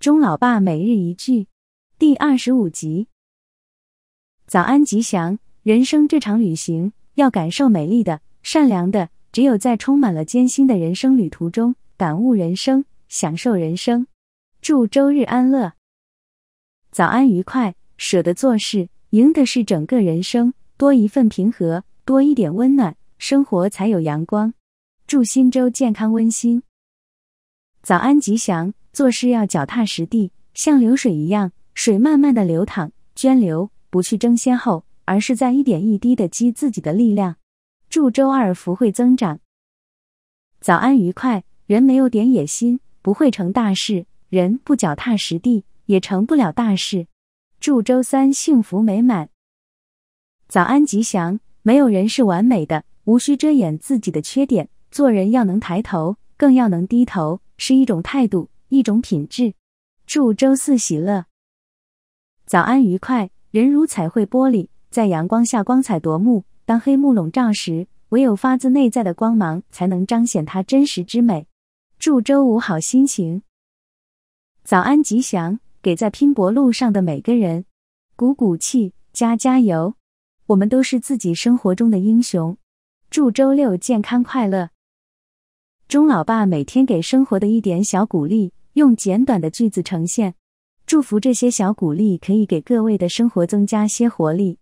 钟老爸每日一句，第二十五集。早安吉祥，人生这场旅行要感受美丽的、善良的，只有在充满了艰辛的人生旅途中，感悟人生，享受人生。祝周日安乐。早安愉快，舍得做事，赢的是整个人生。多一份平和，多一点温暖，生活才有阳光。祝新周健康温馨。早安吉祥。做事要脚踏实地，像流水一样，水慢慢的流淌，涓流，不去争先后，而是在一点一滴的积自己的力量。祝周二福会增长。早安愉快。人没有点野心，不会成大事。人不脚踏实地，也成不了大事。祝周三幸福美满。早安吉祥。没有人是完美的，无需遮掩自己的缺点。做人要能抬头，更要能低头，是一种态度。一种品质。祝周四喜乐，早安愉快。人如彩绘玻璃，在阳光下光彩夺目；当黑幕笼罩时，唯有发自内在的光芒，才能彰显它真实之美。祝周五好心情，早安吉祥。给在拼搏路上的每个人，鼓鼓气，加加油。我们都是自己生活中的英雄。祝周六健康快乐。钟老爸每天给生活的一点小鼓励，用简短的句子呈现。祝福这些小鼓励可以给各位的生活增加些活力。